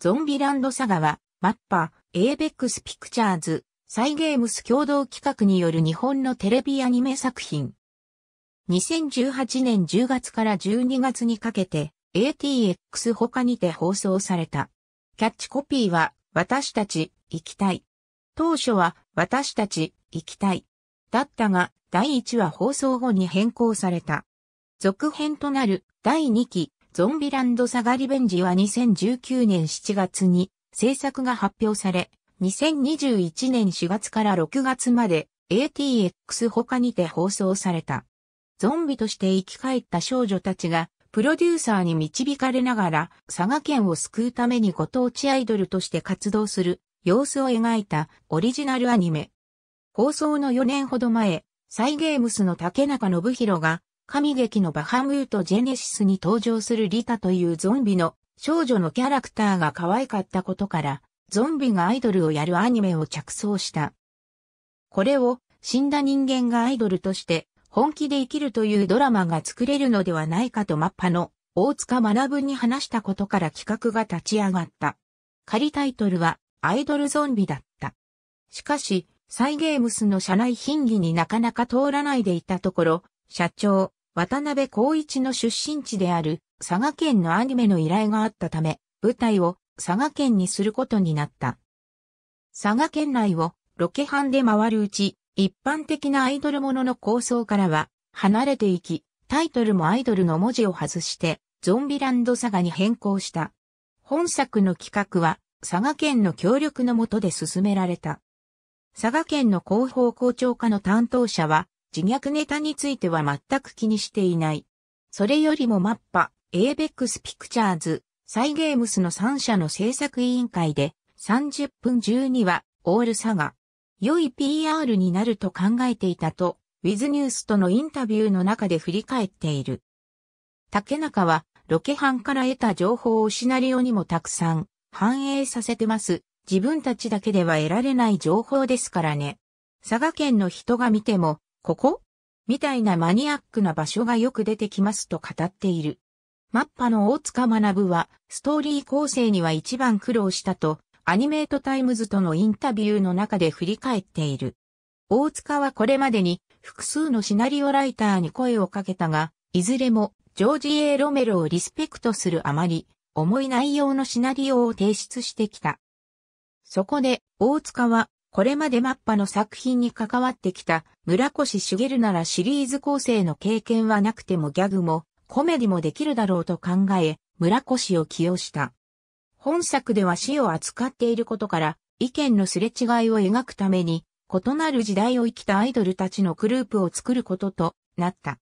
ゾンビランドサガは、マッパ、エーベックスピクチャーズ、サイゲームス共同企画による日本のテレビアニメ作品。2018年10月から12月にかけて、ATX 他にて放送された。キャッチコピーは、私たち、行きたい。当初は、私たち、行きたい。だったが、第1話放送後に変更された。続編となる、第2期、ゾンビランドサガリベンジは2019年7月に制作が発表され、2021年4月から6月まで ATX 他にて放送された。ゾンビとして生き返った少女たちが、プロデューサーに導かれながら、佐賀県を救うためにご当地アイドルとして活動する様子を描いたオリジナルアニメ。放送の4年ほど前、サイゲームスの竹中信弘が神劇のバハムートジェネシスに登場するリタというゾンビの少女のキャラクターが可愛かったことから、ゾンビがアイドルをやるアニメを着想した。これを死んだ人間がアイドルとして本気で生きるというドラマが作れるのではないかとマッパの大塚学に話したことから企画が立ち上がった。仮タイトルはアイドルゾンビだった。しかし、サイゲームスの社内品議になかなか通らないでいたところ、社長、渡辺孝一の出身地である佐賀県のアニメの依頼があったため、舞台を佐賀県にすることになった。佐賀県内をロケハンで回るうち、一般的なアイドルものの構想からは離れていき、タイトルもアイドルの文字を外して、ゾンビランド佐賀に変更した。本作の企画は佐賀県の協力のもとで進められた。佐賀県の広報広聴課の担当者は自虐ネタについては全く気にしていない。それよりもマッパ、エーベックスピクチャーズ、サイゲームスの3社の制作委員会で30分12はオールサガ。良い PR になると考えていたと、ウィズニュースとのインタビューの中で振り返っている。竹中は、ロケ班から得た情報をシナリオにもたくさん反映させてます。自分たちだけでは得られない情報ですからね。佐賀県の人が見てもここみたいなマニアックな場所がよく出てきますと語っている。マッパの大塚学は、ストーリー構成には一番苦労したと、アニメートタイムズとのインタビューの中で振り返っている。大塚はこれまでに複数のシナリオライターに声をかけたが、いずれもジョージ・ A・ ロメロをリスペクトするあまり、重い内容のシナリオを提出してきた。そこで、大塚はこれまでマッパの作品に関わってきた村越茂ならシリーズ構成の経験はなくてもギャグもコメディもできるだろうと考え、村越を起用した。本作では死を扱っていることから意見のすれ違いを描くために異なる時代を生きたアイドルたちのグループを作ることとなった。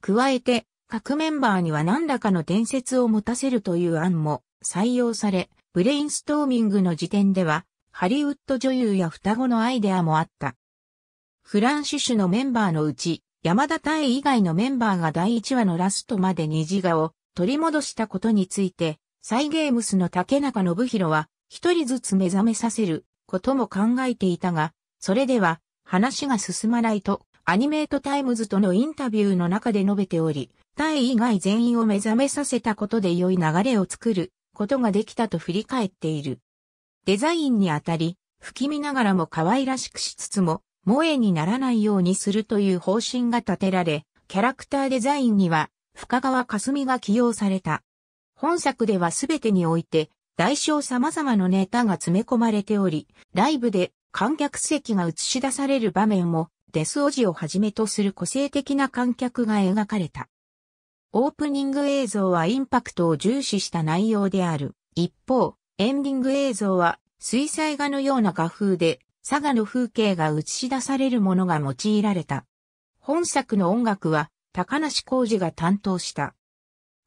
加えて各メンバーには何らかの伝説を持たせるという案も採用され、ブレインストーミングの時点ではハリウッド女優や双子のアイデアもあった。フランシュシュのメンバーのうち、山田太以外のメンバーが第1話のラストまで虹画を取り戻したことについて、サイゲームスの竹中信弘は、一人ずつ目覚めさせることも考えていたが、それでは話が進まないとアニメートタイムズとのインタビューの中で述べており、タイ以外全員を目覚めさせたことで良い流れを作ることができたと振り返っている。デザインにあたり、不気味ながらも可愛らしくしつつも、萌えにならないようにするという方針が立てられ、キャラクターデザインには、深川かすみが起用された。本作では全てにおいて、大小様々なネタが詰め込まれており、ライブで観客席が映し出される場面も、デスオジをはじめとする個性的な観客が描かれた。オープニング映像はインパクトを重視した内容である。一方、エンディング映像は水彩画のような画風で佐賀の風景が映し出されるものが用いられた。本作の音楽は高梨浩二が担当した。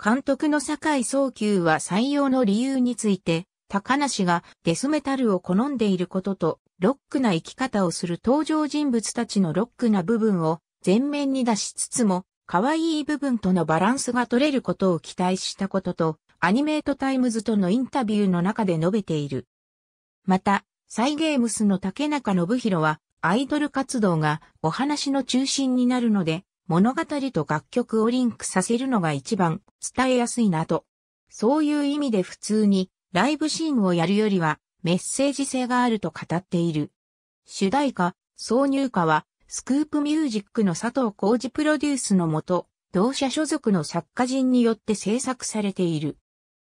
監督の坂井宗久は採用の理由について、高梨がデスメタルを好んでいることと、ロックな生き方をする登場人物たちのロックな部分を前面に出しつつも、可愛い部分とのバランスが取れることを期待したことと、アニメートタイムズとのインタビューの中で述べている。また、サイゲームスの竹中信弘は、アイドル活動がお話の中心になるので、物語と楽曲をリンクさせるのが一番伝えやすいなと。そういう意味で普通にライブシーンをやるよりはメッセージ性があると語っている。主題歌、挿入歌はスクープミュージックの佐藤浩二プロデュースのもと、同社所属の作家人によって制作されている。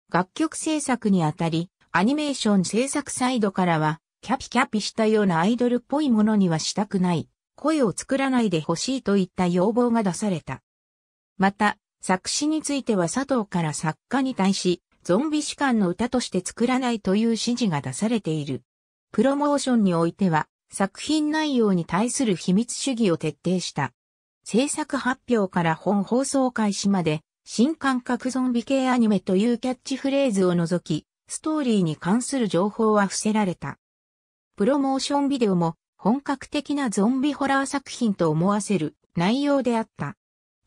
楽曲制作にあたり、アニメーション制作サイドからは、キャピキャピしたようなアイドルっぽいものにはしたくない、声を作らないでほしいといった要望が出された。また、作詞については佐藤から作家に対し、ゾンビ士官の歌として作らないという指示が出されている。プロモーションにおいては、作品内容に対する秘密主義を徹底した。制作発表から本放送開始まで、新感覚ゾンビ系アニメというキャッチフレーズを除き、ストーリーに関する情報は伏せられた。プロモーションビデオも本格的なゾンビホラー作品と思わせる内容であった。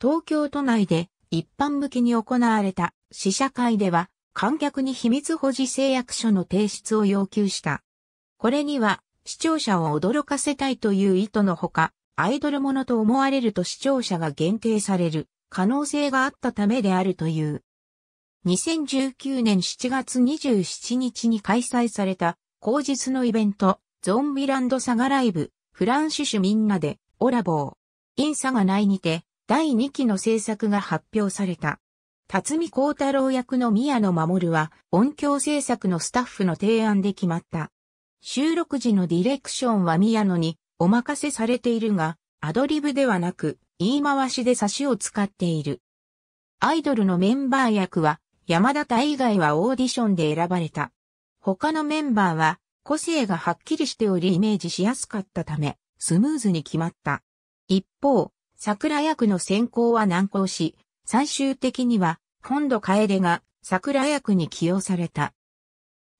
東京都内で一般向けに行われた試写会では観客に秘密保持誓約書の提出を要求した。これには視聴者を驚かせたいという意図のほか、アイドルものと思われると視聴者が限定される可能性があったためであるという。2019年7月27日に開催された、後日のイベント、ゾンビランドサガライブ、フランシュシュみんなで、オラボー、インサガ内にて、第2期の制作が発表された。辰巳光太郎役の宮野守は、音響制作のスタッフの提案で決まった。収録時のディレクションは宮野にお任せされているが、アドリブではなく、言い回しで差しを使っている。アイドルのメンバー役は、山田大以外はオーディションで選ばれた。他のメンバーは、個性がはっきりしておりイメージしやすかったため、スムーズに決まった。一方、桜役の選考は難航し、最終的には、本土楓が桜役に起用された。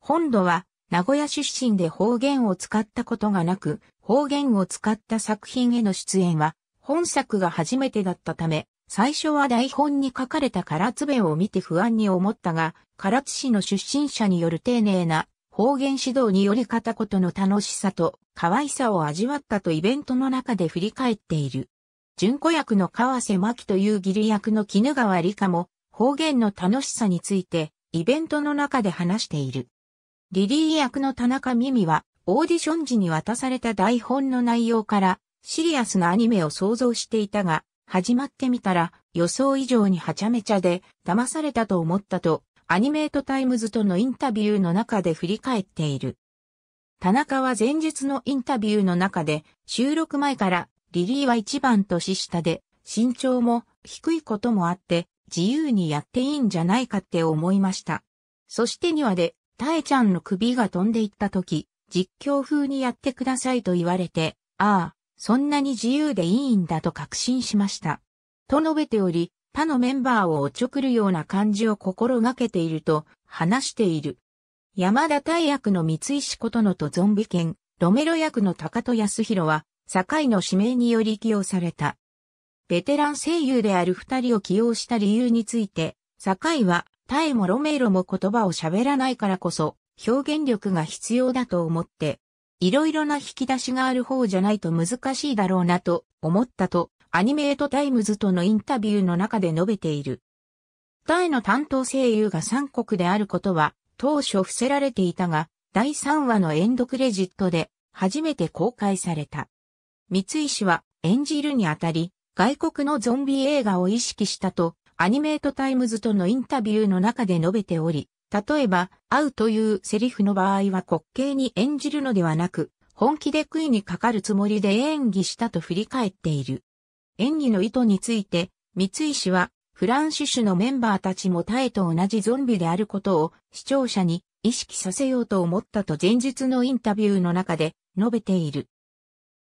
本土は、名古屋出身で方言を使ったことがなく、方言を使った作品への出演は本作が初めてだったため、最初は台本に書かれた唐津弁を見て不安に思ったが、唐津市の出身者による丁寧な方言指導により片言の楽しさと可愛さを味わったとイベントの中で振り返っている。純子役の川瀬真希という義理役の絹川理香も方言の楽しさについてイベントの中で話している。リリー役の田中美美はオーディション時に渡された台本の内容からシリアスなアニメを想像していたが、始まってみたら予想以上にはちゃめちゃで騙されたと思ったと、アニメートタイムズとのインタビューの中で振り返っている。田中は前日のインタビューの中で収録前からリリーは一番年下で身長も低いこともあって自由にやっていいんじゃないかって思いました。そして庭でタエちゃんの首が飛んでいった時実況風にやってくださいと言われてああ、そんなに自由でいいんだと確信しました。と述べており、他のメンバーをおちょくるような感じを心がけていると話している。山田大役の三石琴乃とゾンビ犬、ロメロ役の高戸康弘は、境の指名により起用された。ベテラン声優である二人を起用した理由について、境は、タエもロメロも言葉を喋らないからこそ、表現力が必要だと思って、いろいろな引き出しがある方じゃないと難しいだろうなと思ったと、アニメートタイムズとのインタビューの中で述べている。タイの担当声優が3国であることは当初伏せられていたが、第3話のエンドクレジットで初めて公開された。三井氏は演じるにあたり、外国のゾンビ映画を意識したと、アニメートタイムズとのインタビューの中で述べており、例えば、会うというセリフの場合は滑稽に演じるのではなく、本気で悔いにかかるつもりで演技したと振り返っている。演技の意図について、三井氏は、フランシュシュのメンバーたちもタエと同じゾンビであることを視聴者に意識させようと思ったと前日のインタビューの中で述べている。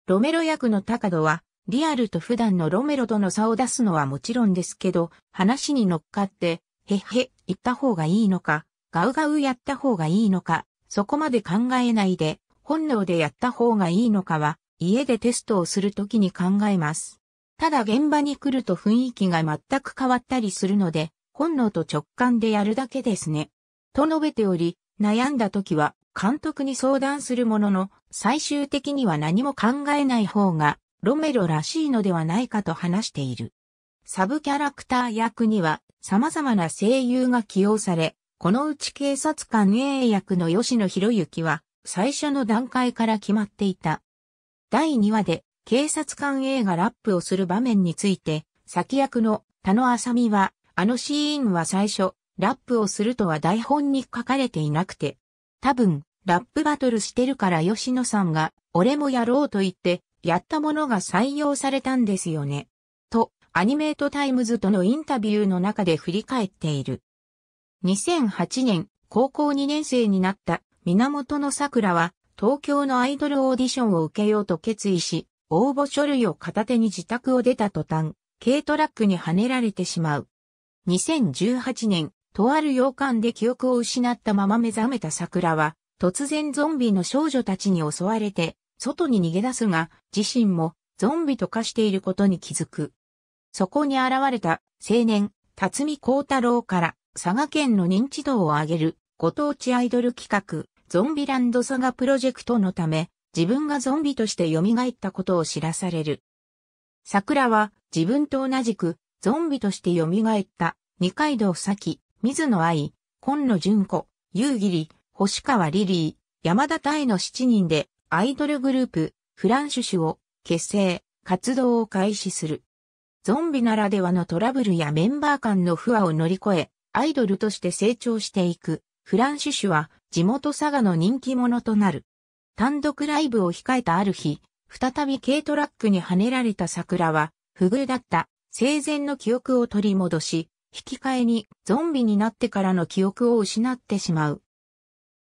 ロメロ役の高戸は、リアルと普段のロメロとの差を出すのはもちろんですけど、話に乗っかって、へっへ、言った方がいいのか、ガウガウやった方がいいのか、そこまで考えないで、本能でやった方がいいのかは、家でテストをするときに考えます。ただ現場に来ると雰囲気が全く変わったりするので、本能と直感でやるだけですね。と述べており、悩んだ時は監督に相談するものの、最終的には何も考えない方が、ロメロらしいのではないかと話している。サブキャラクター役には、様々な声優が起用され、このうち警察官 A 役の吉野博之は、最初の段階から決まっていた。第2話で、警察官 A がラップをする場面について、先役の田野浅美は、あのシーンは最初、ラップをするとは台本に書かれていなくて、多分、ラップバトルしてるから吉野さんが、俺もやろうと言って、やったものが採用されたんですよね。アニメートタイムズとのインタビューの中で振り返っている。2008年、高校2年生になった源の桜は、東京のアイドルオーディションを受けようと決意し、応募書類を片手に自宅を出た途端、軽トラックにはねられてしまう。2018年、とある洋館で記憶を失ったまま目覚めた桜は、突然ゾンビの少女たちに襲われて、外に逃げ出すが、自身もゾンビと化していることに気づく。そこに現れた青年、辰巳光太郎から佐賀県の認知度を上げるご当地アイドル企画ゾンビランド佐賀プロジェクトのため自分がゾンビとして蘇ったことを知らされる。桜は自分と同じくゾンビとして蘇った二階堂咲、水野愛、今野純子、夕霧、星川リリー、山田大の7人でアイドルグループフランシュシュを結成、活動を開始する。ゾンビならではのトラブルやメンバー間の不和を乗り越え、アイドルとして成長していく、フランシュシュは地元佐賀の人気者となる。単独ライブを控えたある日、再び軽トラックに跳ねられた桜は、不遇だった生前の記憶を取り戻し、引き換えにゾンビになってからの記憶を失ってしまう。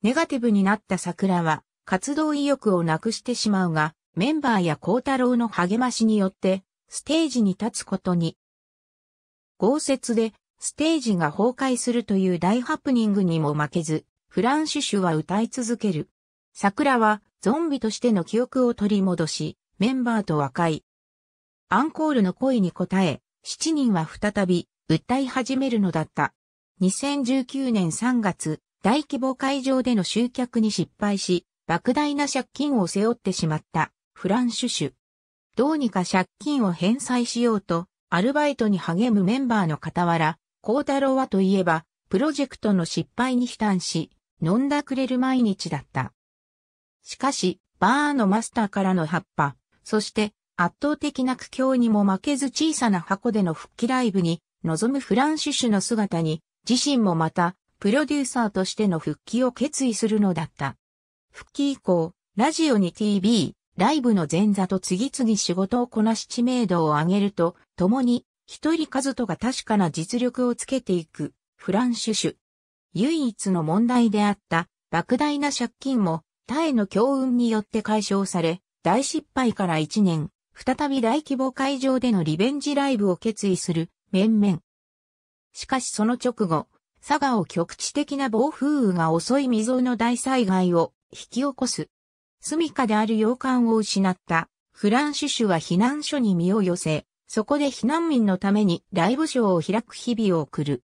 ネガティブになった桜は活動意欲をなくしてしまうが、メンバーや光太郎の励ましによってステージに立つことに。豪雪でステージが崩壊するという大ハプニングにも負けず、フランシュシュは歌い続ける。桜はゾンビとしての記憶を取り戻し、メンバーと和解。アンコールの声に応え、7人は再び訴え始めるのだった。2019年3月、大規模会場での集客に失敗し、莫大な借金を背負ってしまったフランシュシュ。どうにか借金を返済しようと、アルバイトに励むメンバーの傍ら、孝太郎はといえば、プロジェクトの失敗に悲嘆し、飲んだくれる毎日だった。しかし、バーのマスターからの葉っぱ、そして圧倒的な苦境にも負けず小さな箱での復帰ライブに臨むフランシュシュの姿に、自身もまた、プロデューサーとしての復帰を決意するのだった。復帰以降、ラジオに TV、ライブの前座と次々仕事をこなし知名度を上げると、共に、一人数とが確かな実力をつけていく、フランシュシュ。唯一の問題であった、莫大な借金も、他への強運によって解消され、大失敗から一年、再び大規模会場でのリベンジライブを決意する、面々。しかしその直後、佐賀を局地的な暴風雨が襲い未曾有の大災害を引き起こす。住処である洋館を失ったフランシュシュは避難所に身を寄せ、そこで避難民のためにライブショーを開く日々を送る。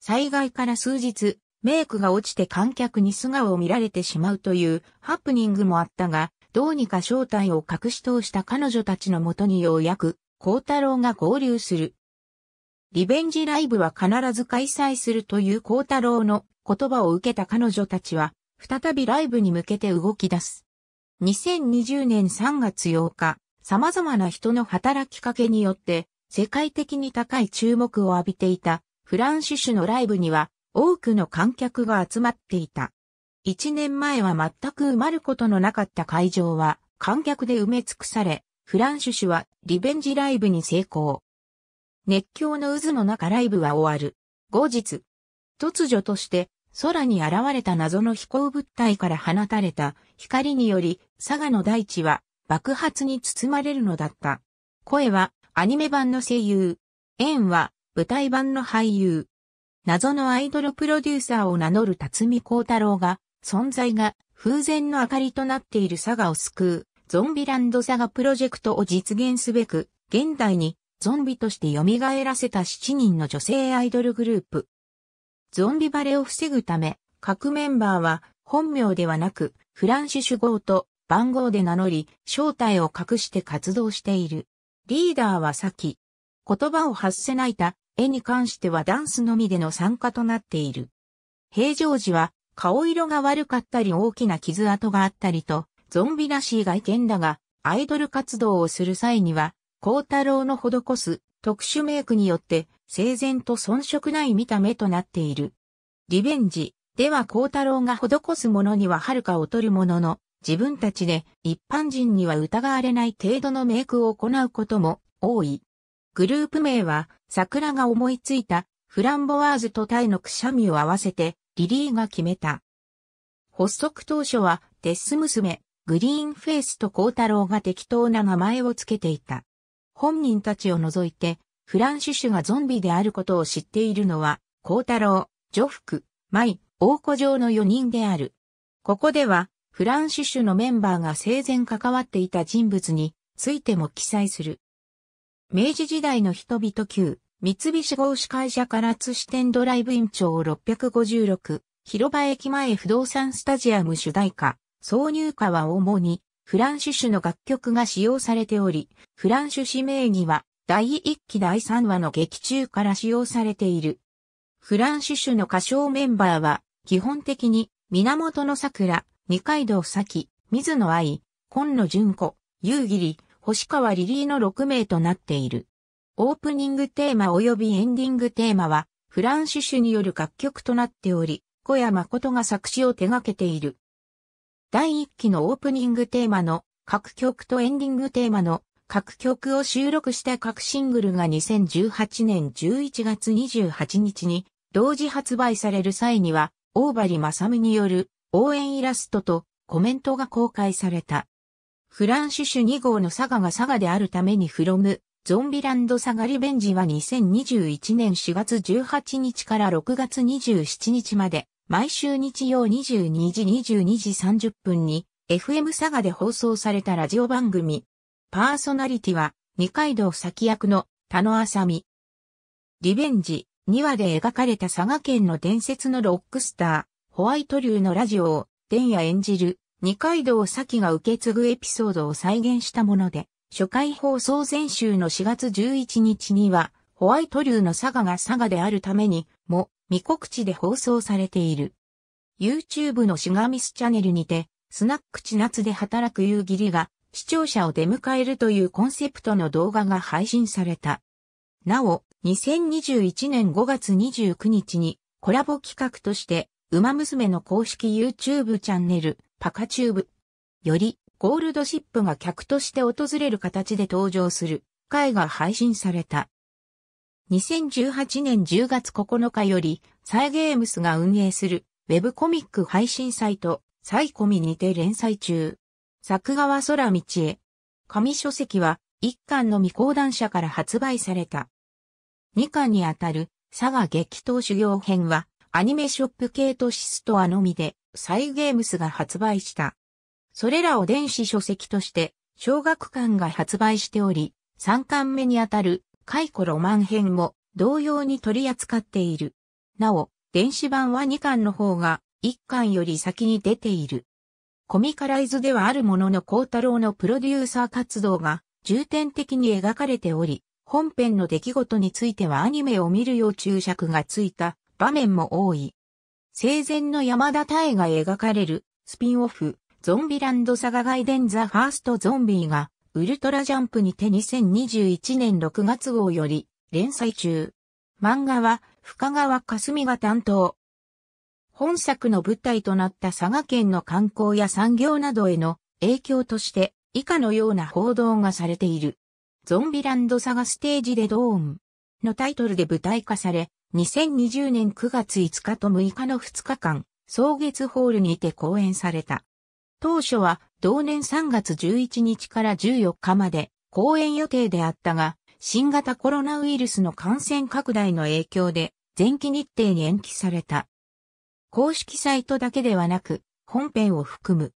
災害から数日、メイクが落ちて観客に素顔を見られてしまうというハプニングもあったが、どうにか正体を隠し通した彼女たちのもとにようやく、孝太郎が合流する。リベンジライブは必ず開催するという孝太郎の言葉を受けた彼女たちは、再びライブに向けて動き出す。2020年3月8日、様々な人の働きかけによって、世界的に高い注目を浴びていたフランシュシュのライブには多くの観客が集まっていた。一年前は全く埋まることのなかった会場は観客で埋め尽くされ、フランシュシュはリベンジライブに成功。熱狂の渦の中ライブは終わる。後日、突如として空に現れた謎の飛行物体から放たれた光により佐賀の大地は爆発に包まれるのだった。声はアニメ版の声優。縁は舞台版の俳優。謎のアイドルプロデューサーを名乗る辰巳光太郎が、存在が風前の明かりとなっている佐賀を救う、ゾンビランド佐賀プロジェクトを実現すべく、現代にゾンビとして蘇らせた7人の女性アイドルグループ。ゾンビバレを防ぐため、各メンバーは本名ではなく、フランシュ・シュゴーと番号で名乗り、正体を隠して活動している。リーダーは先。言葉を発せないた絵に関してはダンスのみでの参加となっている。平常時は顔色が悪かったり大きな傷跡があったりと、ゾンビらしい外見だが、アイドル活動をする際には、光太郎の施す特殊メイクによって整然と遜色ない見た目となっている。リベンジでは光太郎が施すものにははるか劣るものの、自分たちで一般人には疑われない程度のメイクを行うことも多い。グループ名は桜が思いついたフランボワーズとタイのくしゃみを合わせてリリーが決めた。発足当初はデス娘、グリーンフェイスとコウタロウが適当な名前をつけていた。本人たちを除いてフランシュシュがゾンビであることを知っているのはコウタロウ、ジョフク、マイ、王子城の4人である。ここではフランシュシュのメンバーが生前関わっていた人物についても記載する。明治時代の人々級、三菱合資会社から津支店ドライブ員長656、広場駅前不動産スタジアム主題歌、挿入歌は主にフランシュシュの楽曲が使用されており、フランシュ氏名義は第1期第3話の劇中から使用されている。フランシュシュの歌唱メンバーは基本的に源の桜、二階堂咲、水野愛、今野純子、夕霧、星川リリーの6名となっている。オープニングテーマ及びエンディングテーマは、フランシュシュによる楽曲となっており、小谷誠が作詞を手掛けている。第1期のオープニングテーマの各曲とエンディングテーマの各曲を収録した各シングルが2018年11月28日に同時発売される際には、大張正美による応援イラストとコメントが公開された。フランシュシュ2号の佐賀が佐賀であるためにフロム、ゾンビランド佐賀リベンジは2021年4月18日から6月27日まで、毎週日曜22時22時30分に、FM 佐賀で放送されたラジオ番組。パーソナリティは、二階堂先役の田野あさみ。リベンジ2話で描かれた佐賀県の伝説のロックスター、ホワイト流のラジオを、ン也演じる、二階堂咲が受け継ぐエピソードを再現したもので、初回放送前週の4月11日には、ホワイト流の佐賀が佐賀であるために、も、未告知で放送されている。YouTube のシガミスチャンネルにて、スナック地夏で働く夕霧が、視聴者を出迎えるというコンセプトの動画が配信された。なお、2021年5月29日にコラボ企画として馬娘の公式 YouTube チャンネル、パカチューブ。より、ゴールドシップが客として訪れる形で登場する、回が配信された。2018年10月9日より、サイゲームスが運営する、ウェブコミック配信サイト、サイコミにて連載中。作画は空道へ。紙書籍は、1巻の未講談社から発売された。2巻にあたる、佐賀激闘修行編は、アニメショップ系とシストアのみで、サイゲームスが発売した。それらを電子書籍として、小学館が発売しており、3巻目にあたる、イコロマン編も、同様に取り扱っている。なお、電子版は2巻の方が、1巻より先に出ている。コミカライズではあるものの光太郎のプロデューサー活動が重点的に描かれており、本編の出来事についてはアニメを見るよう注釈がついた場面も多い。生前の山田太が描かれるスピンオフ、ゾンビランドサガガイデンザファーストゾンビーが、ウルトラジャンプにて2021年6月号より連載中。漫画は深川かすみが担当。本作の舞台となった佐賀県の観光や産業などへの影響として以下のような報道がされている。ゾンビランドサガステージでドーンのタイトルで舞台化され、2020年9月5日と6日の2日間、草月ホールにて公演された。当初は同年3月11日から14日まで公演予定であったが、新型コロナウイルスの感染拡大の影響で前期日程に延期された。公式サイトだけではなく、本編を含む、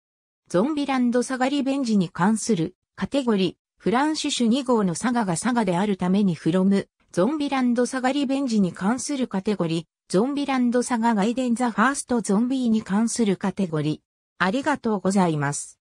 ゾンビランドサガリベンジに関するカテゴリー、フランシュシュ2号のサガがサガであるためにフロムゾンビランドサガリベンジに関するカテゴリー、ゾンビランドサガガイデンザファーストゾンビーに関するカテゴリー。ありがとうございます。